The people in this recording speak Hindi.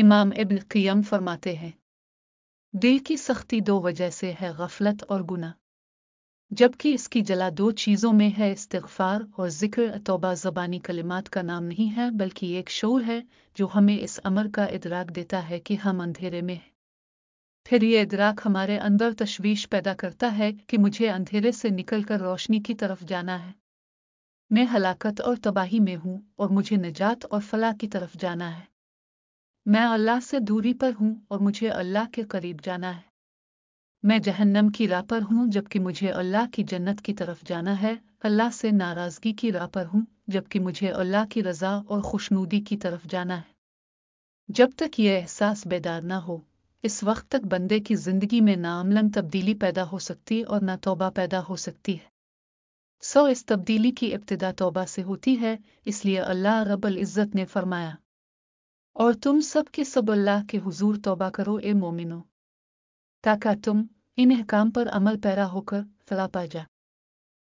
इमाम इब्न कियम फरमाते हैं दिल की सख्ती दो वजह से है गफलत और गुना जबकि इसकी जला दो चीज़ों में है इस्तफ़ार और ज़िक्र तोबा ज़बानी कलिमात का नाम नहीं है बल्कि एक शोर है जो हमें इस अमर का इदराक देता है कि हम अंधेरे में हैं फिर ये इदराक हमारे अंदर तशवीश पैदा करता है कि मुझे अंधेरे से निकलकर रोशनी की तरफ जाना है मैं हलाकत और तबाही में हूँ और मुझे निजात और फलाह की तरफ जाना है मैं अल्लाह से दूरी पर हूँ और मुझे अल्लाह के करीब जाना है मैं जहन्नम की राह पर हूं जबकि मुझे अल्लाह की जन्नत की तरफ जाना है अल्लाह से नाराज़गी की राह पर हूं जबकि मुझे अल्लाह की रज़ा और खुशनूदी की तरफ जाना है जब तक यह एहसास बेदार ना हो इस वक्त तक बंदे की ज़िंदगी में नामलन तब्दीली पैदा हो सकती और ना तोबा पैदा हो सकती है सो इस तब्दीली की इब्तदा तोबा से होती है इसलिए अल्लाह रबल इज़्ज़त ने फरमाया और तुम सब के सब अल्लाह के हुजूर तौबा करो ए मोमिनो ताका तुम इन अहकाम पर अमल पैरा होकर फला पा जा